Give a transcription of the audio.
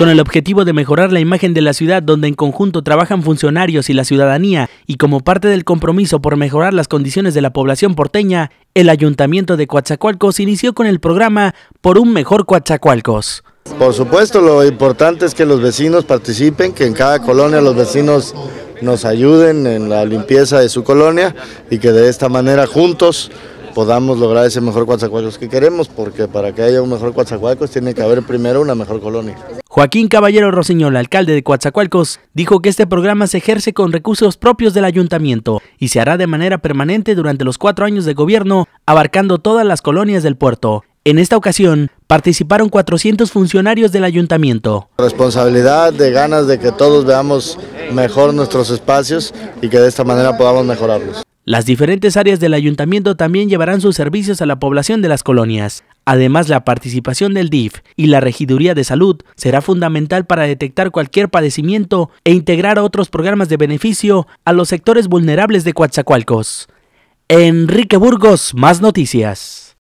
con el objetivo de mejorar la imagen de la ciudad donde en conjunto trabajan funcionarios y la ciudadanía, y como parte del compromiso por mejorar las condiciones de la población porteña, el Ayuntamiento de Coatzacoalcos inició con el programa Por un Mejor Coatzacoalcos. Por supuesto, lo importante es que los vecinos participen, que en cada colonia los vecinos nos ayuden en la limpieza de su colonia y que de esta manera juntos podamos lograr ese mejor Coatzacoalcos que queremos, porque para que haya un mejor Coatzacoalcos tiene que haber primero una mejor colonia. Joaquín Caballero Rosiñol, alcalde de Coatzacoalcos, dijo que este programa se ejerce con recursos propios del ayuntamiento y se hará de manera permanente durante los cuatro años de gobierno, abarcando todas las colonias del puerto. En esta ocasión, participaron 400 funcionarios del ayuntamiento. Responsabilidad de ganas de que todos veamos mejor nuestros espacios y que de esta manera podamos mejorarlos. Las diferentes áreas del ayuntamiento también llevarán sus servicios a la población de las colonias. Además, la participación del DIF y la Regiduría de Salud será fundamental para detectar cualquier padecimiento e integrar otros programas de beneficio a los sectores vulnerables de Coatzacoalcos. Enrique Burgos, más noticias.